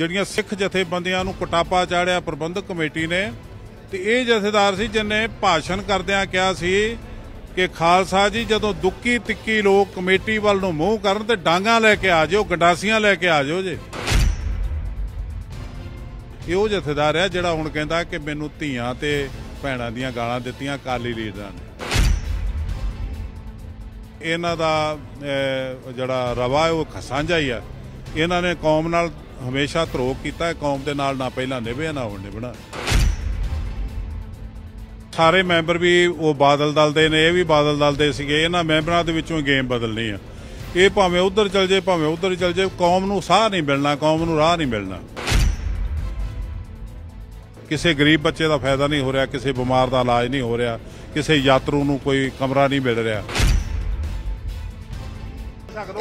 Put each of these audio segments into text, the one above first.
ਜਿਹੜੀਆਂ ਸਿੱਖ ਜਥੇਬੰਦੀਆਂ ਨੂੰ ਕਟਾਪਾ ਚਾੜਿਆ ਪ੍ਰਬੰਧਕ ਕਮੇਟੀ ਨੇ ਤੇ ਇਹ ਜਥੇਦਾਰ ਸੀ ਜਿਨੇ ਭਾਸ਼ਣ ਕਰਦਿਆਂ ਕਿਹਾ ਸੀ ਕਿ ਖਾਲਸਾ ਜੀ ਜਦੋਂ ਦੁੱਕੀ ਤਿੱਕੀ ਲੋਕ ਕਮੇਟੀ ਵੱਲ ਨੂੰ ਮੂੰਹ ਕਰਨ ਤੇ ਡਾਂਗਾਂ ਲੈ ਕੇ ਆ ਜਿਓ ਗੰਡਾਸੀਆਂ ਲੈ ਕੇ ਆ ਜਿਓ ਜੇ ਇਹ ਉਹ ਜਥੇਦਾਰ ਹੈ ਜਿਹੜਾ ਹੁਣ ਕਹਿੰਦਾ ਕਿ ਮੈਨੂੰ ਧੀਆਂ ਤੇ ਭੈਣਾਂ ਦੀਆਂ ਗਾਲਾਂ ਦਿੱਤੀਆਂ ਕਾਲੀ ਲੀਡਰਾਂ ਨੇ ਇਹਨਾਂ ਦਾ ਜਿਹੜਾ ਰਵਾ ਉਹ ਖਸਾਂਝਾ ਹੀ ਆ ਇਹਨਾਂ ਨੇ ਕੌਮ ਨਾਲ ਹਮੇਸ਼ਾ ਧਰੋਕ ਕੀਤਾ ਕੌਮ ਦੇ ਨਾਲ ਨਾ ਪਹਿਲਾਂ ਨਿਭਿਆ ਨਾ ਹੁਣ ਨਿਭਣਾ ਸਾਰੇ ਮੈਂਬਰ ਵੀ ਉਹ ਬਾਦਲ ਦਲ ਦੇ ਨੇ ਇਹ ਵੀ ਬਾਦਲ ਦਲ ਦੇ ਸੀਗੇ ਇਹਨਾਂ ਮੈਂਬਰਾਂ ਦੇ ਵਿੱਚੋਂ ਗੇਮ ਬਦਲਣੀ ਆ ਇਹ ਭਾਵੇਂ ਉਧਰ ਚਲ ਜੇ ਭਾਵੇਂ ਉਧਰ ਚਲ ਜੇ ਕੌਮ ਨੂੰ ਸਾਹ ਨਹੀਂ ਮਿਲਣਾ ਕੌਮ ਨੂੰ ਰਾਹ ਨਹੀਂ ਮਿਲਣਾ ਕਿਸੇ ਗਰੀਬ ਬੱਚੇ ਦਾ ਫਾਇਦਾ ਨਹੀਂ ਹੋ ਰਿਹਾ ਕਿਸੇ ਬਿਮਾਰ ਦਾ ਇਲਾਜ ਨਹੀਂ ਹੋ ਰਿਹਾ ਕਿਸੇ ਯਾਤਰੂ ਨੂੰ ਕੋਈ ਕਮਰਾ ਨਹੀਂ ਮਿਲ ਰਿਹਾ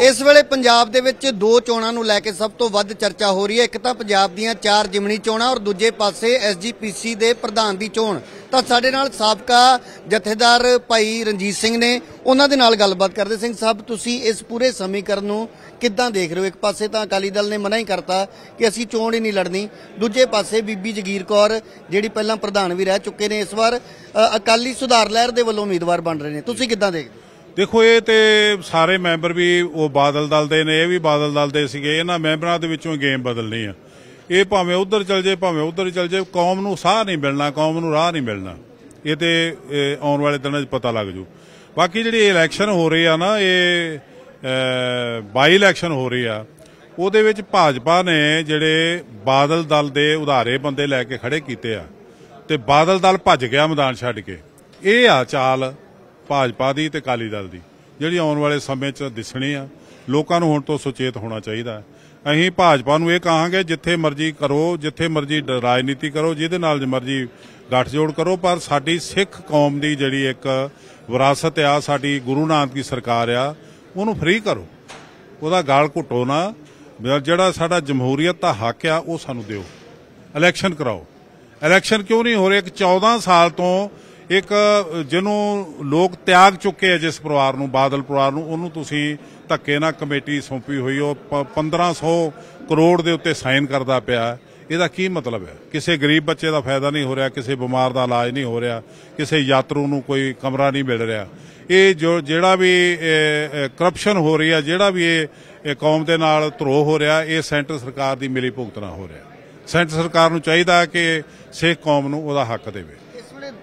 ਇਸ ਵੇਲੇ ਪੰਜਾਬ ਦੇ ਵਿੱਚ ਦੋ ਚੋਣਾਂ ਨੂੰ ਲੈ ਕੇ ਸਭ ਤੋਂ ਵੱਧ ਚਰਚਾ ਹੋ ਰਹੀ ਹੈ ਇੱਕ ਤਾਂ ਪੰਜਾਬ ਦੀਆਂ ਚਾਰ ਜਿਮਣੀ ਚੋਣਾਂ ਔਰ ਦੂਜੇ ਪਾਸੇ ਐਸਜੀਪੀਸੀ ਦੇ ਪ੍ਰਧਾਨ ਦੀ ਚੋਣ ਤਾਂ ਸਾਡੇ ਨਾਲ ਸਾਬਕਾ ਜਥੇਦਾਰ ਭਾਈ ਰਣਜੀਤ ਸਿੰਘ ਨੇ ਉਹਨਾਂ ਦੇ ਨਾਲ ਗੱਲਬਾਤ ਕਰਦੇ ਸਿੰਘ ਸਾਹਿਬ ਤੁਸੀਂ ਇਸ ਪੂਰੇ ਸਮੀਕਰਨ ਨੂੰ ਕਿੱਦਾਂ ਦੇਖ ਰਹੇ ਹੋ ਇੱਕ ਪਾਸੇ ਤਾਂ ਅਕਾਲੀ ਦਲ ਨੇ ਮਨਾ ਹੀ ਕਰਤਾ ਕਿ ਅਸੀਂ ਚੋਣ ਹੀ ਨਹੀਂ ਲੜਨੀ ਦੂਜੇ ਪਾਸੇ ਬੀਬੀ ਜਗੀਰ ਕੌਰ ਜਿਹੜੀ ਪਹਿਲਾਂ ਪ੍ਰਧਾਨ ਵੀ ਰਹਿ ਚੁੱਕੇ ਨੇ ਇਸ ਵਾਰ ਅਕਾਲੀ ਸੁਧਾਰ ਲਹਿਰ ਦੇ ਵੱਲੋਂ ਉਮੀਦਵਾਰ ਬਣ ਰਹੇ ਨੇ ਤੁਸੀਂ ਕਿੱਦਾਂ ਦੇਖਦੇ ਦੇਖੋ ਇਹ ਤੇ ਸਾਰੇ ਮੈਂਬਰ ਵੀ ਉਹ ਬਾਦਲ ਦਲ ਦੇ ਨੇ ਇਹ ਵੀ ਬਾਦਲ ਦਲ ਦੇ ਸੀਗੇ ਇਹਨਾਂ ਮੈਂਬਰਾਂ ਦੇ ਵਿੱਚੋਂ ਗੇਮ ਬਦਲਣੀ ਆ ਇਹ ਭਾਵੇਂ ਉਧਰ ਚਲ ਜੇ ਭਾਵੇਂ ਉਧਰ ਚਲ ਜੇ ਕੌਮ ਨੂੰ ਸਾਹ ਨਹੀਂ ਮਿਲਣਾ ਕੌਮ ਨੂੰ ਰਾਹ ਨਹੀਂ ਮਿਲਣਾ ਇਹ ਤੇ ਆਉਣ ਵਾਲੇ ਦਿਨਾਂ 'ਚ ਪਤਾ ਲੱਗ ਜੂ ਬਾਕੀ ਜਿਹੜੀ ਇਲੈਕਸ਼ਨ ਹੋ ਰਹੀ ਆ ਨਾ ਇਹ ਬਾਈ ਇਲੈਕਸ਼ਨ ਹੋ ਰਹੀ ਆ ਉਹਦੇ ਵਿੱਚ ਭਾਜਪਾ ਨੇ ਜਿਹੜੇ ਬਾਦਲ ਦਲ ਦੇ ਉਧਾਰੇ ਬੰਦੇ ਲੈ ਕੇ ਖੜੇ ਕੀਤੇ ਆ ਤੇ ਬਾਦਲ ਦਲ ਭੱਜ ਗਿਆ ਮੈਦਾਨ ਛੱਡ ਕੇ ਇਹ ਆ ਚਾਲ ਭਾਜਪਾ ਦੀ ਤੇ ਕਾਲੀ ਦਲ ਦੀ ਜਿਹੜੀ ਆਉਣ ਵਾਲੇ ਸਮੇਂ 'ਚ ਦਿਸਣੀ ਆ ਲੋਕਾਂ ਨੂੰ ਹੁਣ ਤੋਂ ਸੁਚੇਤ ਹੋਣਾ ਚਾਹੀਦਾ ਅਸੀਂ ਭਾਜਪਾ ਨੂੰ ਇਹ ਕਹਾਂਗੇ ਜਿੱਥੇ ਮਰਜ਼ੀ ਕਰੋ ਜਿੱਥੇ ਮਰਜ਼ੀ ਰਾਜਨੀਤੀ ਕਰੋ ਜਿਹਦੇ ਨਾਲ ਮਰਜ਼ੀ ਗੱਠਜੋੜ ਕਰੋ ਪਰ ਸਾਡੀ ਸਿੱਖ ਕੌਮ ਦੀ ਜਿਹੜੀ ਇੱਕ ਵਿਰਾਸਤ ਆ ਸਾਡੀ ਗੁਰੂ ਨਾਨਕ ਦੀ ਸਰਕਾਰ ਆ ਉਹਨੂੰ ਫ੍ਰੀ ਕਰੋ ਉਹਦਾ ਗਾਲ ਘੁੱਟੋ ਨਾ ਜਿਹੜਾ ਸਾਡਾ ਜਮਹੂਰੀਅਤ ਦਾ ਹੱਕ ਆ ਉਹ ਸਾਨੂੰ ਦਿਓ ਇਲੈਕਸ਼ਨ ਕਰਾਓ ਇਲੈਕਸ਼ਨ ਕਿਉਂ ਨਹੀਂ ਹੋ ਰਿਹਾ ਕਿ 14 ਸਾਲ ਤੋਂ ਇੱਕ ਜਿਹਨੂੰ ਲੋਕ ਤਿਆਗ ਚੁੱਕੇ ਆ ਜਿਸ ਪਰਿਵਾਰ ਨੂੰ ਬਾਦਲ ਪਰਿਵਾਰ ਨੂੰ ਉਹਨੂੰ ਤੁਸੀਂ ਧੱਕੇ ਨਾਲ ਕਮੇਟੀ ਸੌਂਪੀ ਹੋਈ ਉਹ 1500 ਕਰੋੜ ਦੇ ਉੱਤੇ ਸਾਈਨ ਕਰਦਾ ਪਿਆ ਇਹਦਾ ਕੀ ਮਤਲਬ ਹੈ ਕਿਸੇ ਗਰੀਬ ਬੱਚੇ ਦਾ ਫਾਇਦਾ ਨਹੀਂ ਹੋ ਰਿਹਾ ਕਿਸੇ ਬਿਮਾਰ ਦਾ ਇਲਾਜ ਨਹੀਂ ਹੋ ਰਿਹਾ ਕਿਸੇ ਯਾਤਰੂ ਨੂੰ ਕੋਈ ਕਮਰਾ ਨਹੀਂ ਮਿਲ ਰਿਹਾ ਇਹ ਜੋ ਜਿਹੜਾ ਵੀ ਕਰਪਸ਼ਨ ਹੋ ਰਹੀ ਹੈ ਜਿਹੜਾ ਵੀ ਇਹ ਕੌਮ ਦੇ ਨਾਲ ਧਰੋ ਹੋ ਰਿਹਾ ਇਹ ਸੈਂਟਰ ਸਰਕਾਰ ਦੀ ਮਿਲੀ ਭੁਗਤਣਾ ਹੋ ਰਿਹਾ ਸੈਂਟਰ ਸਰਕਾਰ ਨੂੰ ਚਾਹੀਦਾ ਕਿ ਸਿੱਖ ਕੌਮ ਨੂੰ ਉਹਦਾ ਹੱਕ ਦੇਵੇ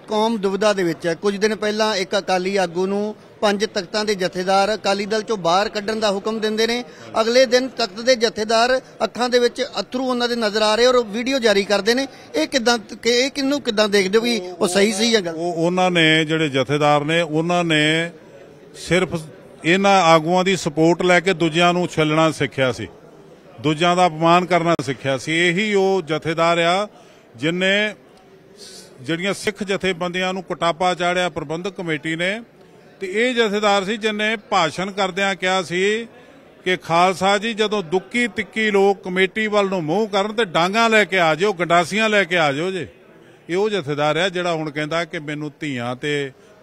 ਕੌਮ ਦੁਬਿਧਾ ਦੇ ਵਿੱਚ ਹੈ ਕੁਝ ਦਿਨ ਪਹਿਲਾਂ ਇੱਕ ਅਕਾਲੀ ਆਗੂ ਨੂੰ ਪੰਜ ਤਖਤਾਂ ਦੇ ਜਥੇਦਾਰ ਅਕਾਲੀ ਦਲ ਚੋਂ ਬਾਹਰ ਕੱਢਣ ਦਾ ਹੁਕਮ ਦਿੰਦੇ ਨੇ ਅਗਲੇ ਦਿਨ ਤਖਤ ਦੇ ਜਥੇਦਾਰ ਅੱਖਾਂ ਦੇ ਵਿੱਚ ਅਥਰੂ ਉਹਨਾਂ ਦੇ ਨਜ਼ਰ ਆ ਰਹੇ ਔਰ ਵੀਡੀਓ ਜਾਰੀ ਕਰਦੇ ਨੇ ਇਹ ਕਿਦਾਂ ਇਹ ਕਿੰਨੂੰ ਕਿਦਾਂ ਦੇਖਦੇ ਵੀ ਉਹ ਸਹੀ ਸਹੀ ਹੈ ਗੱਲ ਉਹਨਾਂ ਨੇ ਜਿਹੜੇ ਜਥੇਦਾਰ ਨੇ ਉਹਨਾਂ ਨੇ ਸਿਰਫ ਇਹਨਾਂ ਆਗੂਆਂ ਦੀ ਸਪੋਰਟ ਲੈ ਕੇ ਦੂਜਿਆਂ ਨੂੰ ਛੱਲਣਾ ਸਿੱਖਿਆ ਸੀ ਦੂਜਿਆਂ ਦਾ ਅਪਮਾਨ ਕਰਨਾ ਸਿੱਖਿਆ ਸੀ ਇਹੀ ਉਹ ਜਥੇਦਾਰ ਆ ਜਿਨਨੇ ਜਿਹੜੀਆਂ ਸਿੱਖ ਜਥੇਬੰਦੀਆਂ ਨੂੰ ਕਟਾਪਾ ਚਾੜਿਆ ਪ੍ਰਬੰਧਕ ਕਮੇਟੀ ਨੇ ਤੇ ਇਹ ਜਥੇਦਾਰ ਸੀ ਜਿਨੇ ਭਾਸ਼ਣ ਕਰਦਿਆਂ ਕਿਹਾ ਸੀ ਕਿ ਖਾਲਸਾ ਜੀ ਜਦੋਂ ਦੁੱਕੀ ਤਿੱਕੀ ਲੋਕ ਕਮੇਟੀ ਵੱਲ ਨੂੰ ਮੂੰਹ ਕਰਨ ਤੇ ਡਾਂਗਾ ਲੈ ਕੇ ਆ ਜਿਓ ਗੰਡਾਸੀਆਂ ਲੈ ਕੇ ਆ ਜਿਓ ਜੇ ਇਹ ਉਹ ਜਥੇਦਾਰ ਹੈ ਜਿਹੜਾ ਹੁਣ ਕਹਿੰਦਾ ਕਿ ਮੈਨੂੰ ਧੀਆਂ ਤੇ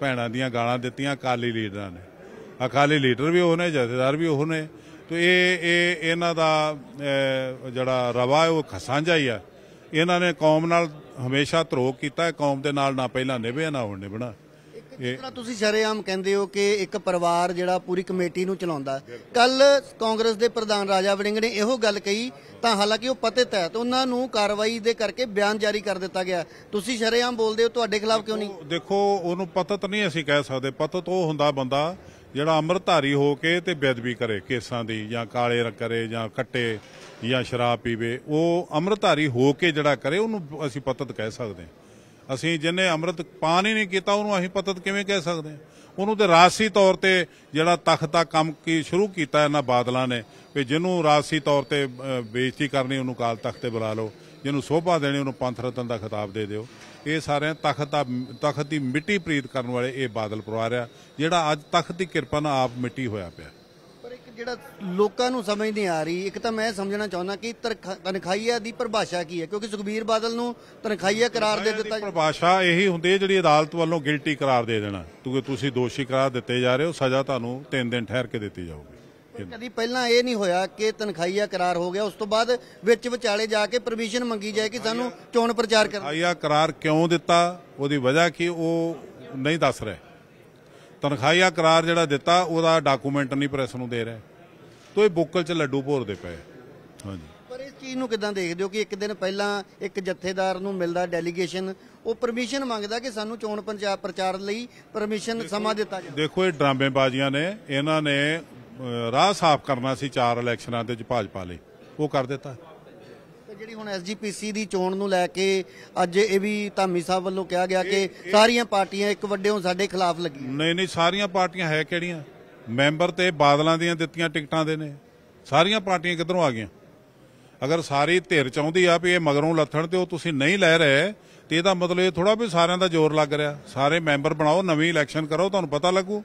ਭੈਣਾਂ ਦੀਆਂ ਗਾਲਾਂ ਦਿੱਤੀਆਂ ਕਾਲੀ ਲੀਡਰਾਂ ਨੇ ਅਕਾਲੀ ਲੀਡਰ ਵੀ ਉਹ ਨੇ ਜਥੇਦਾਰ ਵੀ ਉਹ ਨੇ ਤੇ ਇਹ ਇਹ ਇਹਨਾਂ ਦਾ ਜਿਹੜਾ ਰਵਾ ਉਹ ਖਸਾਂਝਾ ਹੀ ਆ ਇਹਨਾਂ ਨੇ ਕੌਮ ਨਾਲ ਹਮੇਸ਼ਾ ਧਰੋਹ ਕੀਤਾ ਹੈ ਕੌਮ ਦੇ ਨਾਲ ਨਾ ਪਹਿਲਾਂ ਨਿਭਿਆ ਨਾ ਹੁਣ ਨਿਭਣਾ ਇੱਕ ਤਰ੍ਹਾਂ ਤੁਸੀਂ ਸ਼ਰੇਆਮ ਕਹਿੰਦੇ ਹੋ ਕਿ ਇੱਕ ਪਰਿਵਾਰ ਜਿਹੜਾ ਪੂਰੀ ਕਮੇਟੀ ਨੂੰ ਚਲਾਉਂਦਾ ਕੱਲ ਕਾਂਗਰਸ ਦੇ ਪ੍ਰਧਾਨ ਰਾਜਾ ਵੜਿੰਗ ਨੇ ਇਹੋ ਗੱਲ ਕਹੀ ਤਾਂ ਹਾਲਾਂਕਿ ਉਹ ਪਤਿਤ ਹੈ ਤੇ ਉਹਨਾਂ ਨੂੰ ਕਾਰਵਾਈ ਦੇ ਕਰਕੇ ਬਿਆਨ ਜਾਰੀ ਕਰ ਦਿੱਤਾ ਗਿਆ ਤੁਸੀਂ ਸ਼ਰੇਆਮ ਬੋਲਦੇ ਹੋ ਤੁਹਾਡੇ ਖਿਲਾਫ ਕਿਉਂ ਨਹੀਂ ਦੇਖੋ ਉਹਨੂੰ ਪਤਿਤ ਨਹੀਂ ਅਸੀਂ ਕਹਿ ਸਕਦੇ ਪਤਿਤ ਉਹ ਹੁੰਦਾ ਬੰਦਾ ਜਿਹੜਾ ਅੰਮ੍ਰਿਤਧਾਰੀ ਹੋ ਕੇ ਤੇ ਬੇਅਦਬੀ ਕਰੇ ਕੇਸਾਂ ਦੀ ਜਾਂ ਕਾਲੇ ਕਰੇ ਜਾਂ ਕੱਟੇ ਜਾਂ ਸ਼ਰਾਬ ਪੀਵੇ ਉਹ ਅੰਮ੍ਰਿਤਧਾਰੀ ਹੋ ਕੇ ਜਿਹੜਾ ਕਰੇ ਉਹਨੂੰ ਅਸੀਂ ਪਤਤ ਕਹਿ ਸਕਦੇ ਹਾਂ ਅਸੀਂ ਜਿਹਨੇ ਅੰਮ੍ਰਿਤ ਪਾਣ ਹੀ ਨਹੀਂ ਕੀਤਾ ਉਹਨੂੰ ਅਸੀਂ ਪਤਤ ਕਿਵੇਂ ਕਹਿ ਸਕਦੇ ਹਾਂ ਉਹਨੂੰ ਤੇ ਰਾਸੀ ਤੌਰ ਤੇ ਜਿਹੜਾ ਤਖਤਾ ਕੰਮ ਕੀ ਸ਼ੁਰੂ ਕੀਤਾ ਇਹਨਾਂ ਬਾਦਲਾਂ ਨੇ ਵੀ ਜਿਹਨੂੰ ਰਾਸੀ ਤੌਰ ਤੇ ਬੇਇੱਜ਼ਤੀ ਕਰਨੀ ਉਹਨੂੰ ਕਾਲ ਤਖਤ ਤੇ ਬੁਲਾ ਲਓ ਜਿਹਨੂੰ ਸੋਭਾ ਦੇਣੀ ਉਹਨੂੰ ਪੰਥ ਰਤਨ ਦਾ ਖਿਤਾਬ ਦੇ ਦਿਓ ਇਹ ਸਾਰਿਆਂ ਤਖਤ ਤਖਤ ਦੀ ਮਿੱਟੀ ਪ੍ਰੀਤ ਕਰਨ ਵਾਲੇ ਇਹ ਬਾਦਲ ਪਰਿਵਾਰ ਆ ਜਿਹੜਾ ਅੱਜ ਤਖਤ ਦੀ ਕਿਰਪਾ ਨਾਲ ਆਪ ਮਿੱਟੀ ਹੋਇਆ ਪਿਆ ਪਰ ਇੱਕ ਜਿਹੜਾ ਲੋਕਾਂ ਨੂੰ ਸਮਝ ਨਹੀਂ ਆ ਰਹੀ ਇੱਕ ਤਾਂ ਮੈਂ ਸਮਝਣਾ ਚਾਹੁੰਦਾ ਕਿ ਤਨਖਾਈਆ ਦੀ ਪਰਿਭਾਸ਼ਾ ਕੀ ਹੈ ਕਿਉਂਕਿ ਸੁਖਬੀਰ ਬਾਦਲ ਨੂੰ ਤਨਖਾਈਆ ਕਰਾਰ ਦੇ ਦਿੱਤਾ ਪਰਿਭਾਸ਼ਾ ਇਹੀ ਹੁੰਦੀ ਹੈ ਜਿਹੜੀ ਅਦਾਲਤ ਵੱਲੋਂ ਗਿਲਟੀ ਕਰਾਰ ਦੇ ਦੇਣਾ ਕਿਉਂਕਿ ਤੁਸੀਂ ਦੋਸ਼ੀ ਕਰਾਰ ਦਿੱਤੇ ਜਾ ਰਹੇ ਹੋ ਸਜ਼ਾ ਤੁਹਾਨੂੰ 3 ਦਿਨ ਠਹਿਰ ਕੇ ਦਿੱਤੀ ਜਾਊਗੀ ਕਦੀ ਪਹਿਲਾਂ ਇਹ ਨਹੀਂ ਹੋਇਆ ਕਿ ਤਨਖਾਈਆ ਕਰਾਰ ਹੋ ਗਿਆ ਉਸ ਤੋਂ ਬਾਅਦ ਵਿੱਚ ਵਿਚਾਲੇ ਜਾ ਕੇ ਪਰਮਿਸ਼ਨ ਮੰਗੀ ਜਾਏ ਕਿ ਸਾਨੂੰ ਚੋਣ ਪ੍ਰਚਾਰ ਕਰਨ ਆਇਆ ਕਰਾਰ ਕਿਉਂ ਦਿੱਤਾ ਉਹਦੀ ਵਜ੍ਹਾ ਕੀ ਉਹ ਨਹੀਂ ਦੱਸ ਰਿਹਾ ਤਨਖਾਈਆ ਕਰਾਰ ਜਿਹੜਾ ਦਿੱਤਾ ਉਹਦਾ ਡਾਕੂਮੈਂਟ ਨਹੀਂ ਪ੍ਰੈਸ ਨੂੰ ਦੇ ਰਿਹਾ ਤੋ ਇਹ ਬੁੱਕਲ 'ਚ ਲੱਡੂ ਭੋਰਦੇ ਪਏ ਹਾਂਜੀ ਪਰ ਇਸ ਚੀਜ਼ ਨੂੰ ਕਿਦਾਂ ਦੇਖਦੇ ਹੋ ਕਿ ਇੱਕ ਦਿਨ ਪਹਿਲਾਂ ਇੱਕ ਜਥੇਦਾਰ ਨੂੰ ਮਿਲਦਾ ਡੈਲੀਗੇਸ਼ਨ ਉਹ ਪਰਮਿਸ਼ਨ ਮੰਗਦਾ ਕਿ ਸਾਨੂੰ ਚੋਣ ਪ੍ਰਚਾਰ ਲਈ ਪਰਮਿਸ਼ਨ ਸਮਾਂ ਦਿੱਤਾ ਜਾਵੇ ਦੇਖੋ ਇਹ ਡਰਾਮੇਬਾਜ਼ੀਆਂ ਨੇ ਇਹਨਾਂ ਨੇ ਰਾਹ ਸਾਫ਼ ਕਰਨਾ ਸੀ ਚਾਰ ਇਲੈਕਸ਼ਨਾਂ ਦੇ ਵਿੱਚ ਭਾਜਪਾ ਲਈ ਉਹ ਕਰ ਦਿੱਤਾ ਜਿਹੜੀ ਹੁਣ ਐਸਜੀਪੀਸੀ ਦੀ ਚੋਣ ਨੂੰ ਲੈ ਕੇ ਅੱਜ ਇਹ ਵੀ ਧਾਮੀ ਸਾਹਿਬ ਵੱਲੋਂ ਕਿਹਾ ਗਿਆ ਕਿ ਸਾਰੀਆਂ ਪਾਰਟੀਆਂ ਇੱਕ ਵੱਡੇੋਂ ਸਾਡੇ ਖਿਲਾਫ ਲੱਗੀ ਨਹੀਂ ਨਹੀਂ ਸਾਰੀਆਂ ਪਾਰਟੀਆਂ ਹੈ ਕਿਹੜੀਆਂ ਮੈਂਬਰ ਤੇ ਬਾਦਲਾਂ ਦੀਆਂ ਦਿੱਤੀਆਂ ਟਿਕਟਾਂ ਦੇ ਨੇ ਸਾਰੀਆਂ ਪਾਰਟੀਆਂ ਕਿਧਰੋਂ ਆ ਗਈਆਂ ਅਗਰ ਸਾਰੀ ਧਿਰ ਚਾਹੁੰਦੀ ਆ ਵੀ ਇਹ ਮਗਰੋਂ ਲੱਥਣ ਤੇ ਉਹ ਤੁਸੀਂ ਨਹੀਂ ਲੈ ਰਹੇ ਤੇ ਇਹਦਾ ਮਤਲਬ ਇਹ ਥੋੜਾ ਵੀ ਸਾਰਿਆਂ ਦਾ ਜ਼ੋਰ ਲੱਗ ਰਿਹਾ ਸਾਰੇ ਮੈਂਬਰ ਬਣਾਓ ਨਵੀਂ ਇਲੈਕਸ਼ਨ ਕਰੋ ਤੁਹਾਨੂੰ ਪਤਾ ਲੱਗੂ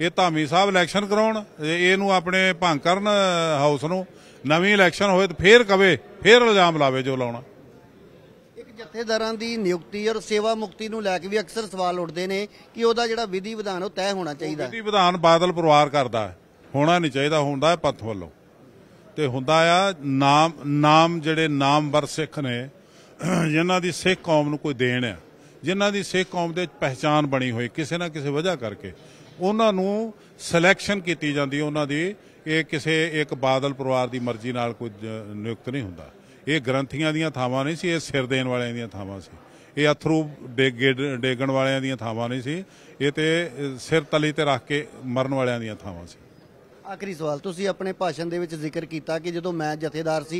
ਇਹ ਧਾਮੀ ਸਾਹਿਬ ਇਲੈਕਸ਼ਨ ਕਰਾਉਣ ਇਹਨੂੰ ਆਪਣੇ ਭੰਗ ਕਰਨ ਹਾਊਸ ਨੂੰ ਨਵੀਂ ਇਲੈਕਸ਼ਨ ਹੋਵੇ ਤੇ ਫੇਰ ਕਵੇ ਫੇਰ ਇਲਜ਼ਾਮ ਲਾਵੇ ਜੋ ਲਾਉਣਾ ਇੱਕ ਜਥੇਦਾਰਾਂ ਦੀ ਨਿਯੁਕਤੀ ਔਰ ਸੇਵਾ ਮੁਕਤੀ ਨੂੰ ਲੈ ਕੇ ਵੀ ਅਕਸਰ ਸਵਾਲ ਉੱਠਦੇ ਨੇ ਕਿ ਉਹਦਾ ਜਿਹੜਾ ਵਿਧੀ ਵਿਧਾਨ ਉਹ ਤੈਅ ਹੋਣਾ ਚਾਹੀਦਾ ਵਿਧੀ ਵਿਧਾਨ ਬਾਦਲ ਪਰਿਵਾਰ ਕਰਦਾ ਹੋਣਾ ਨਹੀਂ ਚਾਹੀਦਾ ਹੁੰਦਾ ਹੈ ਵੱਲੋਂ ਤੇ ਹੁੰਦਾ ਆ ਨਾਮ ਨਾਮ ਜਿਹੜੇ ਨਾਮਵਰ ਸਿੱਖ ਨੇ ਜਿਨ੍ਹਾਂ ਦੀ ਸਿੱਖ ਕੌਮ ਨੂੰ ਕੋਈ ਦੇਣ ਆ ਜਿਨ੍ਹਾਂ ਦੀ ਸਿੱਖ ਕੌਮ ਦੇ ਪਹਿਚਾਨ ਬਣੀ ਹੋਈ ਕਿਸੇ ਨਾ ਕਿਸੇ ਵਜ੍ਹਾ ਕਰਕੇ ਉਹਨਾਂ ਨੂੰ ਸਿਲੈਕਸ਼ਨ ਕੀਤੀ ਜਾਂਦੀ ਉਹਨਾਂ ਦੀ ਇਹ ਕਿਸੇ ਇੱਕ ਬਾਦਲ ਪਰਿਵਾਰ ਦੀ ਮਰਜ਼ੀ ਨਾਲ ਕੋਈ ਨਿਯੁਕਤ ਨਹੀਂ ਹੁੰਦਾ ਇਹ ਗ੍ਰੰਥੀਆਂ ਦੀਆਂ ਥਾਵਾਂ ਨਹੀਂ ਸੀ ਇਹ ਸਿਰ ਦੇਣ ਵਾਲਿਆਂ ਦੀਆਂ ਥਾਵਾਂ ਸੀ ਇਹ ਅਥਰੂ ਡੇਗਣ ਵਾਲਿਆਂ ਦੀਆਂ ਥਾਵਾਂ ਨਹੀਂ ਸੀ ਇਹ ਤੇ ਸਿਰ ਤਲੀ ਤੇ ਰੱਖ ਕੇ ਮਰਨ ਵਾਲਿਆਂ ਦੀਆਂ ਥਾਵਾਂ ਸੀ ਆਖਰੀ ਸਵਾਲ ਤੁਸੀਂ ਆਪਣੇ ਭਾਸ਼ਣ ਦੇ ਵਿੱਚ ਜ਼ਿਕਰ ਕੀਤਾ ਕਿ ਜਦੋਂ ਮੈਂ ਜਥੇਦਾਰ ਸੀ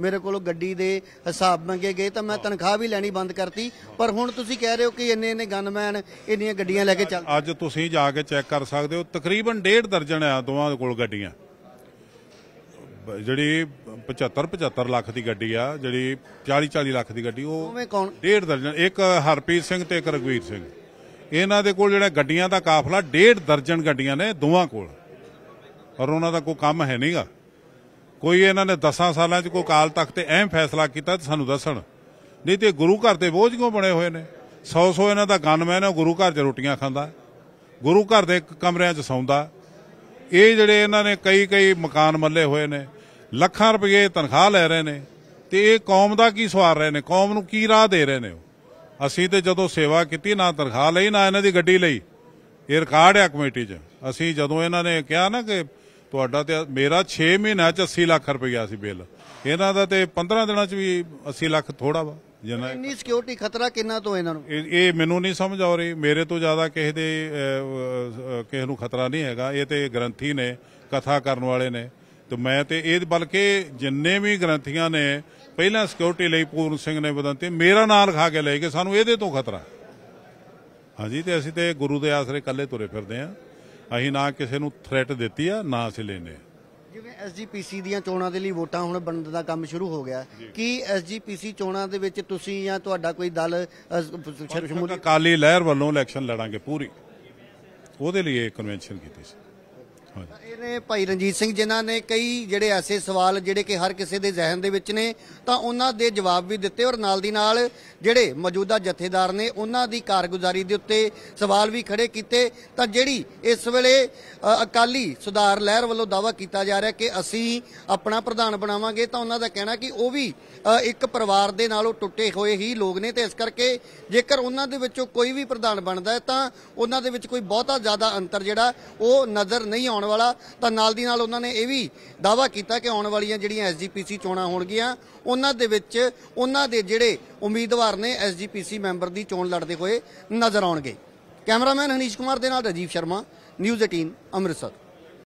ਮੇਰੇ ਕੋਲੋਂ ਗੱਡੀ ਦੇ ਹਿਸਾਬ ਮੰਗੇ ਗਏ ਤਾਂ ਮੈਂ ਤਨਖਾਹ ਵੀ ਲੈਣੀ ਬੰਦ ਕਰਤੀ ਪਰ ਹੁਣ ਤੁਸੀਂ ਕਹਿ ਰਹੇ ਹੋ ਕਿ ਇੰਨੇ ਇੰਨੇ ਗਨਮੈਨ ਇੰਨੀਆਂ ਗੱਡੀਆਂ ਲੈ ਕੇ ਚੱਲ ਅੱਜ ਤੁਸੀਂ ਜਾ ਕੇ ਚੈੱਕ ਕਰ ਸਕਦੇ ਹੋ ਤਕਰੀਬਨ ਡੇਢ ਦਰਜਨ ਆ ਦੋਵਾਂ ਕੋਲ ਗੱਡੀਆਂ ਜਿਹੜੀ 75 75 ਲੱਖ ਦੀ ਗੱਡੀ ਆ ਜਿਹੜੀ 40 40 ਲੱਖ ਦੀ ਗੱਡੀ ਉਹ ਡੇਢ ਦਰਜਨ ਇੱਕ ਹਰਪ੍ਰੀਤ ਸਿੰਘ ਤੇ ਇੱਕ ਰਗਵੀਰ ਸਿੰਘ ਇਹਨਾਂ ਦੇ ਕੋਲ ਜਿਹੜਾ ਗੱਡੀਆਂ ਦਾ ਕਾਫਲਾ ਡੇਢ ਦਰਜਨ ਗੱਡੀਆਂ ਨੇ ਦੋਵਾਂ ਕੋਲ ਔਰ ਉਹਨਾਂ ਦਾ ਕੋਈ ਕੰਮ ਹੈ ਨਹੀਂਗਾ ਕੋਈ ਇਹਨਾਂ ਨੇ 10 ਸਾਲਾਂ 'ਚ ਕੋਈ ਕਾਲ ਤੱਕ ਤੇ ਅਹਿਮ ਫੈਸਲਾ ਕੀਤਾ ਤੇ ਸਾਨੂੰ ਦੱਸਣ ਨਹੀਂ ਤੇ ਗੁਰੂ ਘਰ ਤੇ ਬੋਝ ਕਿਉਂ ਬਣੇ ਹੋਏ ਨੇ 100-100 ਇਹਨਾਂ ਦਾ ਗਨਮੈਨ ਉਹ ਗੁਰੂ ਘਰ 'ਚ ਰੋਟੀਆਂ ਖਾਂਦਾ ਗੁਰੂ ਘਰ ਦੇ ਕਮਰਿਆਂ 'ਚ ਸੌਂਦਾ ਇਹ ਜਿਹੜੇ ਇਹਨਾਂ ਨੇ ਕਈ ਕਈ ਮਕਾਨ ਮੱਲੇ ਹੋਏ ਨੇ ਲੱਖਾਂ ਰੁਪਏ ਤਨਖਾਹ ਲੈ ਰਹੇ ਨੇ ਤੇ ਇਹ ਕੌਮ ਦਾ ਕੀ ਸਵਾਰ ਰਹੇ ਨੇ ਕੌਮ ਨੂੰ ਕੀ ਰਾਹ ਦੇ ਰਹੇ ਨੇ ਅਸੀਂ ਤੇ ਜਦੋਂ ਸੇਵਾ ਕੀਤੀ ਨਾ ਤਨਖਾਹ ਲਈ ਨਾ ਇਹਨਾਂ ਦੀ ਗੱਡੀ ਲਈ ਇਹ ਰਿਕਾਰਡ ਹੈ ਕਮੇਟੀ 'ਚ ਅਸੀਂ ਜਦੋਂ ਇਹਨਾਂ ਨੇ ਕਿਹਾ ਨਾ ਕਿ ਤੁਹਾਡਾ ਤੇ ਮੇਰਾ 6 ਮਹੀਨਾ ਚ 80 ਲੱਖ ਰੁਪਇਆ ਸੀ ਬਿੱਲ ਇਹਨਾਂ ਦਾ ਤੇ 15 ਦਿਨਾਂ ਚ ਵੀ 80 ਲੱਖ ਥੋੜਾ ਵਾ ਜਨਾ ਇੰਨੀ ਸਿਕਿਉਰਿਟੀ ਖਤਰਾ ਕਿੰਨਾ ਤੋਂ ਇਹਨਾਂ ਨੂੰ ਇਹ ਮੈਨੂੰ ਨਹੀਂ ਸਮਝ ਆ ਰਹੀ ਮੇਰੇ ਤੋਂ ਜ਼ਿਆਦਾ ਕਿਸੇ ਦੇ ਕਿਸੇ ਨੂੰ ਖਤਰਾ ਨਹੀਂ ਹੈਗਾ ਇਹ ਤੇ ਗ੍ਰੰਥੀ ਨੇ ਕਥਾ ਕਰਨ ਵਾਲੇ ਨੇ ਤੇ ਮੈਂ ਤੇ ਇਹ ਬਲਕਿ ਜਿੰਨੇ ਵੀ ਗ੍ਰੰਥੀਆਂ ਨੇ ਪਹਿਲਾਂ ਸਿਕਿਉਰਿਟੀ ਲਈ ਪੂਰਨ ਸਿੰਘ ਨੇ ਬਦੰਤੇ ਮੇਰਾ ਨਾਂ ਲਿਖਾ ਕੇ ਲੈ ਕੇ ਸਾਨੂੰ ਇਹਦੇ ਤੋਂ ਖਤਰਾ ਹਾਂਜੀ ਤੇ ਅਸੀਂ ਤੇ ਗੁਰੂ ਦੇ ਆਸਰੇ ਇਕੱਲੇ ਤੁਰੇ ਫਿਰਦੇ ਆਂ ਅਸੀਂ ਨਾ ਕਿਸੇ ਨੂੰ ਥ੍ਰੈਟ ਦਿੱਤੀ ਆ ਨਾ ਅਸੀਂ ਲੈਨੇ ਜਿਵੇਂ ਐਸਜੀਪੀਸੀ ਦੀਆਂ ਚੋਣਾਂ ਦੇ ਲਈ ਵੋਟਾਂ ਹੁਣ ਬਣਨ ਦਾ ਕੰਮ ਸ਼ੁਰੂ ਹੋ ਗਿਆ ਕੀ ਐਸਜੀਪੀਸੀ ਚੋਣਾਂ ਦੇ ਵਿੱਚ ਤੁਸੀਂ ਜਾਂ ਤੁਹਾਡਾ ਕੋਈ ਦਲ ਸ਼ਮੂਲੀਅਤ ਕਾਲੀ ਲਹਿਰ ਵੱਲੋਂ ਇਲੈਕਸ਼ਨ ਲੜਾਂਗੇ ਪੂਰੀ ਉਹਦੇ ਲਈ ਇਹ ਕਨਵੈਨਸ਼ਨ ਕੀਤੀ ਸੀ ਇਹਨੇ ਭਾਈ ਰਣਜੀਤ ਸਿੰਘ ਜਿਨ੍ਹਾਂ ਨੇ ਕਈ ਜਿਹੜੇ ਐਸੇ ਸਵਾਲ ਜਿਹੜੇ ਕਿ ਹਰ ਕਿਸੇ ਦੇ ਜ਼ਿਹਨ ਦੇ ਵਿੱਚ ਨੇ ਤਾਂ ਉਹਨਾਂ ਦੇ ਜਵਾਬ ਵੀ ਦਿੱਤੇ ਔਰ ਨਾਲ ਦੀ ਨਾਲ ਜਿਹੜੇ ਮੌਜੂਦਾ ਜਥੇਦਾਰ ਨੇ ਉਹਨਾਂ ਦੀ ਕਾਰਗੁਜ਼ਾਰੀ ਦੇ ਉੱਤੇ ਸਵਾਲ ਵੀ ਖੜੇ ਕੀਤੇ ਤਾਂ ਜਿਹੜੀ ਇਸ ਵੇਲੇ ਅਕਾਲੀ ਸੁਧਾਰ ਲਹਿਰ ਵੱਲੋਂ ਦਾਵਾ ਕੀਤਾ ਜਾ ਰਿਹਾ ਕਿ ਅਸੀਂ ਆਪਣਾ ਪ੍ਰਧਾਨ ਬਣਾਵਾਂਗੇ ਤਾਂ ਉਹਨਾਂ ਦਾ ਕਹਿਣਾ ਕਿ ਉਹ ਵੀ ਇੱਕ ਪਰਿਵਾਰ ਦੇ ਨਾਲ ਉਹ ਟੁੱਟੇ ਹੋਏ ਹੀ ਲੋਕ ਨੇ ਤੇ ਇਸ ਕਰਕੇ ਜੇਕਰ ਉਹਨਾਂ ਦੇ ਵਿੱਚੋਂ ਕੋਈ ਵੀ ਪ੍ਰਧਾਨ ਬਣਦਾ ਹੈ ਤਾਂ ਉਹਨਾਂ ਦੇ ਵਿੱਚ ਕੋਈ ਬਹੁਤਾ ਜ਼ਿਆਦਾ ਅੰਤਰ ਜਿਹੜਾ ਉਹ ਨਜ਼ਰ ਨਹੀਂ ਆਉਂਦਾ ਆਉਣ ਵਾਲਾ ਤਾਂ ਨਾਲ ਦੀ ਨਾਲ ਉਹਨਾਂ ਨੇ ਇਹ ਵੀ ਦਾਵਾ ਕੀਤਾ ਕਿ ਆਉਣ ਵਾਲੀਆਂ ਜਿਹੜੀਆਂ ਐਸਜੀਪੀਸੀ ਚੋਣਾਂ ਹੋਣਗੀਆਂ ਉਹਨਾਂ ਦੇ ਵਿੱਚ ਉਹਨਾਂ ਦੇ ਜਿਹੜੇ ਉਮੀਦਵਾਰ ਨੇ ਐਸਜੀਪੀਸੀ ਮੈਂਬਰ ਦੀ ਚੋਣ ਲੜਦੇ ਹੋਏ ਨਜ਼ਰ ਆਉਣਗੇ ਕੈਮਰਾਮੈਨ ਹਨੀਸ਼ ਕੁਮਾਰ ਦੇ ਨਾਲ ਰਜੀਵ ਸ਼ਰਮਾ ਨਿਊਜ਼ 18 ਅੰਮ੍ਰਿਤਸਰ